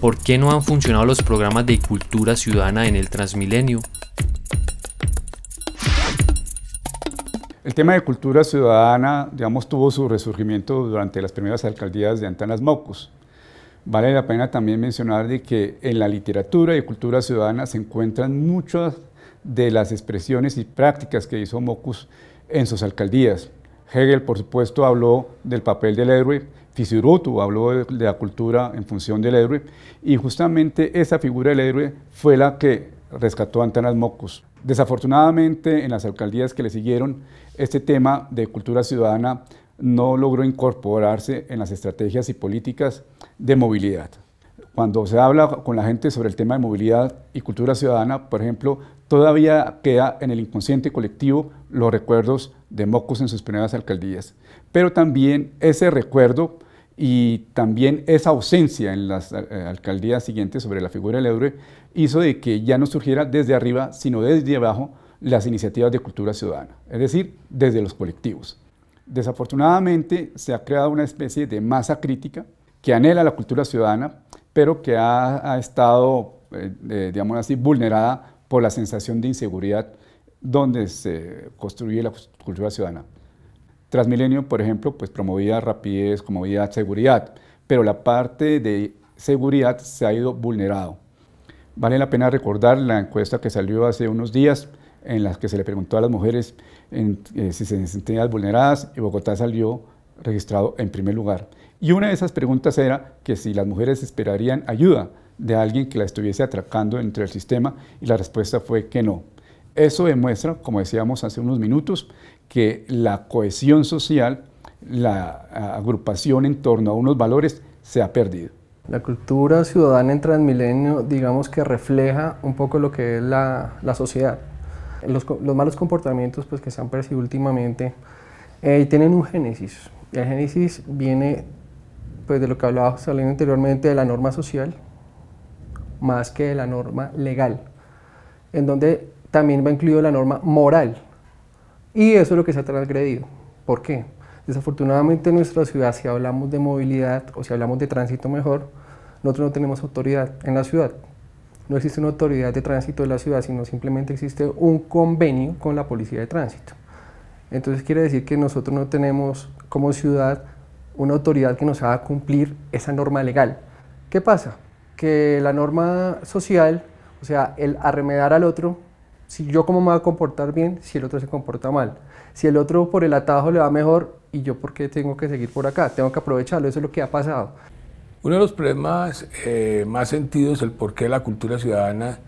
¿Por qué no han funcionado los programas de cultura ciudadana en el Transmilenio? El tema de cultura ciudadana, digamos, tuvo su resurgimiento durante las primeras alcaldías de Antanas Mocus. Vale la pena también mencionar de que en la literatura y cultura ciudadana se encuentran muchas de las expresiones y prácticas que hizo Mocus en sus alcaldías. Hegel, por supuesto, habló del papel del héroe, Fisurutu habló de, la cultura en función del héroe, y justamente esa figura del héroe fue la que rescató Antanas Mocus. Desafortunadamente, en las alcaldías que le siguieron, este tema de cultura ciudadana no logró incorporarse en las estrategias y políticas de movilidad. Cuando se habla con la gente sobre el tema de movilidad y cultura ciudadana, por ejemplo, todavía queda en el inconsciente colectivo los recuerdos de Mocos en sus primeras alcaldías. Pero también ese recuerdo y también esa ausencia en las eh, alcaldías siguientes sobre la figura del héroe hizo de que ya no surgiera desde arriba, sino desde abajo, las iniciativas de cultura ciudadana, es decir, desde los colectivos. Desafortunadamente se ha creado una especie de masa crítica que anhela la cultura ciudadana, pero que ha, estado, eh, digamos así, vulnerada por la sensación de inseguridad donde se construye la cultura ciudadana. Transmilenio, por ejemplo, pues promovía rapidez, comodidad, seguridad, pero la parte de seguridad se ha ido vulnerado. Vale la pena recordar la encuesta que salió hace unos días en la que se le preguntó a las mujeres eh, si se sentían vulneradas y Bogotá salió registrado en primer lugar. Y una de esas preguntas era que si las mujeres esperarían ayuda de alguien que la estuviese atracando entre el sistema y la respuesta fue que no. Eso demuestra, como decíamos hace unos minutos, que la cohesión social, la agrupación en torno a unos valores se ha perdido. La cultura ciudadana en Transmilenio, digamos que refleja un poco lo que es la, sociedad. Los, malos comportamientos pues, que se han percibido últimamente eh, tienen un génesis. El génesis viene pues, de lo que hablaba José anteriormente, de la norma social, más que de la norma legal, en donde también va incluido la norma moral. Y eso es lo que se ha transgredido. ¿Por qué? Desafortunadamente en nuestra ciudad, si hablamos de movilidad o si hablamos de tránsito mejor, nosotros no tenemos autoridad en la ciudad. No existe una autoridad de tránsito en la ciudad, sino simplemente existe un convenio con la policía de tránsito. Entonces quiere decir que nosotros no tenemos como ciudad una autoridad que nos haga cumplir esa norma legal. ¿Qué pasa? Que la norma social, o sea, el arremedar al otro, si yo como me voy a comportar bien, si el otro se comporta mal. Si el otro por el atajo le va mejor, ¿y yo por qué tengo que seguir por acá? Tengo que aprovecharlo, eso es lo que ha pasado. Uno de los problemas eh, más sentidos es el por qué la cultura ciudadana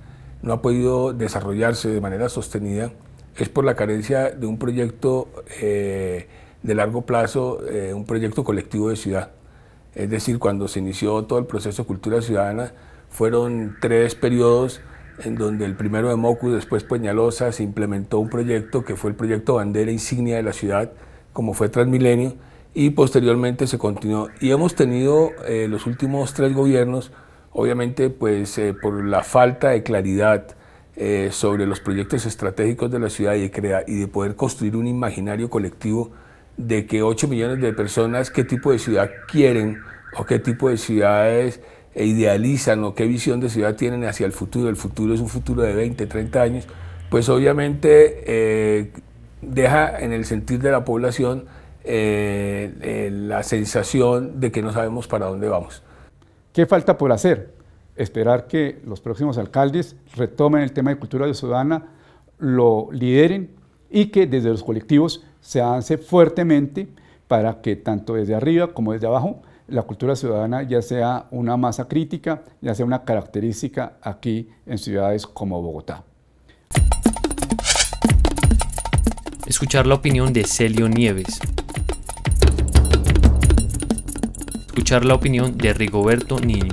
no ha podido desarrollarse de manera sostenida es por la carencia de un proyecto eh, de largo plazo eh, un proyecto colectivo de ciudad. Es decir, cuando se inició todo el proceso de cultura ciudadana, fueron tres periodos en donde el primero de mocu después Peñalosa, se implementó un proyecto que fue el proyecto bandera insignia de la ciudad, como fue Transmilenio, y posteriormente se continuó. Y hemos tenido eh, los últimos tres gobiernos, obviamente pues eh, por la falta de claridad sobre los proyectos estratégicos de la ciudad y de, y de poder construir un imaginario colectivo de que 8 millones de personas qué tipo de ciudad quieren o qué tipo de ciudades idealizan o qué visión de ciudad tienen hacia el futuro. El futuro es un futuro de 20, 30 años. Pues obviamente eh, deja en el sentir de la población eh, eh, la sensación de que no sabemos para dónde vamos. ¿Qué falta por hacer? Esperar que los próximos alcaldes retomen el tema de cultura de ciudadana, lo lideren y que desde los colectivos se hace fuertemente para que tanto desde arriba como desde abajo la cultura ciudadana ya sea una masa crítica, ya sea una característica aquí en ciudades como Bogotá. Escuchar la opinión de Celio Nieves. Escuchar la opinión de Rigoberto Niño.